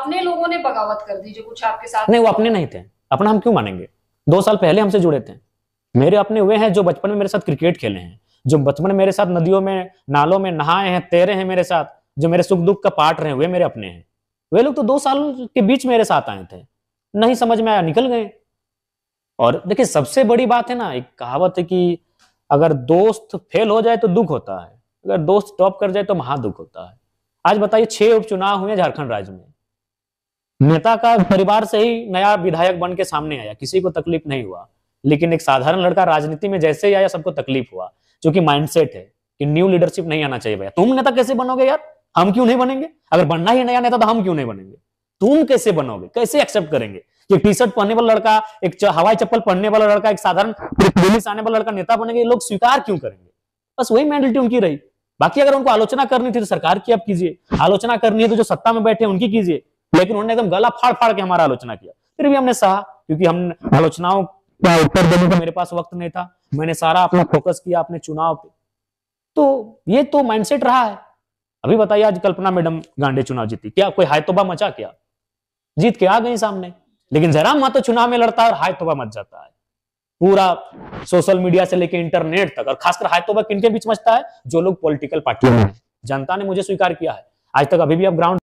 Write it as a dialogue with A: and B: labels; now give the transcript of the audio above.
A: अपने लोगों ने बगावत कर दी जो कुछ आपके साथ नहीं वो अपने नहीं थे अपना हम क्यों मानेंगे दो साल पहले हमसे जुड़े थे मेरे अपने वे हैं जो बचपन में मेरे साथ क्रिकेट खेले हैं जो बचपन में मेरे साथ नदियों में नालों में नहाए हैं तैरे हैं मेरे साथ जो मेरे सुख दुख का पार्ट रहे हुए मेरे अपने हैं वे लोग तो दो साल के बीच मेरे साथ आए थे नहीं समझ में आया निकल गए और देखिए सबसे बड़ी बात है ना एक कहावत है कि अगर दोस्त फेल हो जाए तो दुख होता है अगर दोस्त टॉप कर जाए तो महा दुख होता है आज बताइए छह उपचुनाव हुए झारखंड राज्य में नेता का परिवार से ही नया विधायक बन के सामने आया किसी को तकलीफ नहीं हुआ लेकिन एक साधारण लड़का राजनीति में जैसे ही आया सबको तकलीफ हुआ जो कि माइंडसेट है कि न्यू लीडरशिप नहीं आना चाहिए भैया तुम नेता कैसे बनोगे यार हम क्यों नहीं बनेंगे अगर बनना ही नया नेता तो हम क्यों नहीं बनेंगे तुम कैसे बनोगे कैसे एक्सेप्ट करेंगे कि टी शर्ट पहनने वाला लड़का एक हवाई चप्पल पहनने वाला लड़का एक साधारण पुलिस आने वाला लड़का नेता बनेंगे लोग स्वीकार क्यों करेंगे बस वही मेंटेलिटी उनकी रही बाकी अगर उनको आलोचना करनी थी तो सरकार की आप कीजिए आलोचना करनी है तो जो सत्ता में बैठे उनकी कीजिए लेकिन उन्होंने एकदम गला फाड़ फाड़ के हमारा आलोचना किया फिर भी हमने सहा क्योंकि हम आलोचनाओं का उत्तर देने का मेरे पास वक्त नहीं था मैंने सारा अपना फोकस किया अपने चुनाव पे तो ये तो माइंडसेट रहा है अभी बताइए आज कल्पना मैडम गांडे चुनाव जीती क्या कोई हायतोबा मचा क्या जीत के आ गई सामने लेकिन जयराम मातो चुनाव में लड़ता है और हायतोबा मच जाता है पूरा सोशल मीडिया से लेकर इंटरनेट तक और खासकर हायतोबा किनके बीच मचता है जो लोग पोलिटिकल पार्टी में जनता ने मुझे स्वीकार किया है आज तक अभी भी आप ग्राउंड